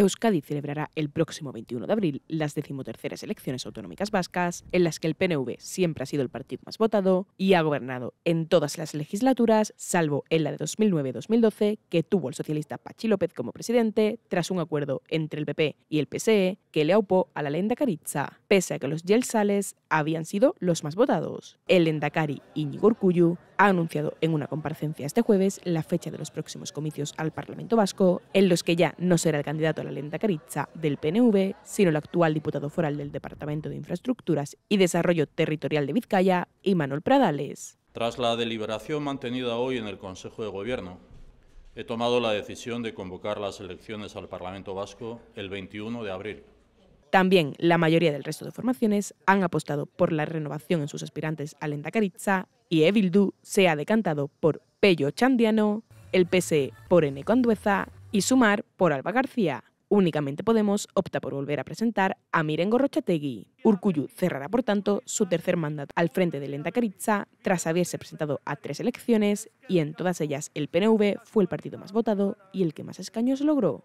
Euskadi celebrará el próximo 21 de abril las decimoterceras elecciones autonómicas vascas, en las que el PNV siempre ha sido el partido más votado y ha gobernado en todas las legislaturas, salvo en la de 2009-2012, que tuvo el socialista Pachi López como presidente, tras un acuerdo entre el PP y el PSE que le aupó a la Lendacaritza, pese a que los Yelsales habían sido los más votados. El Endakari Iñigo Urcuyu ha anunciado en una comparecencia este jueves la fecha de los próximos comicios al Parlamento Vasco, en los que ya no será el candidato a la lenta caritza del PNV, sino el actual diputado foral del Departamento de Infraestructuras y Desarrollo Territorial de Vizcaya, Imanol Pradales. Tras la deliberación mantenida hoy en el Consejo de Gobierno, he tomado la decisión de convocar las elecciones al Parlamento Vasco el 21 de abril. También la mayoría del resto de formaciones han apostado por la renovación en sus aspirantes al Caritza y Evildu se ha decantado por Pello Chandiano, el PSE por N. Condueza y Sumar por Alba García. Únicamente Podemos opta por volver a presentar a Miren Gorrochategui. Urcuyu cerrará, por tanto, su tercer mandato al frente del Caritza tras haberse presentado a tres elecciones y en todas ellas el PNV fue el partido más votado y el que más escaños logró.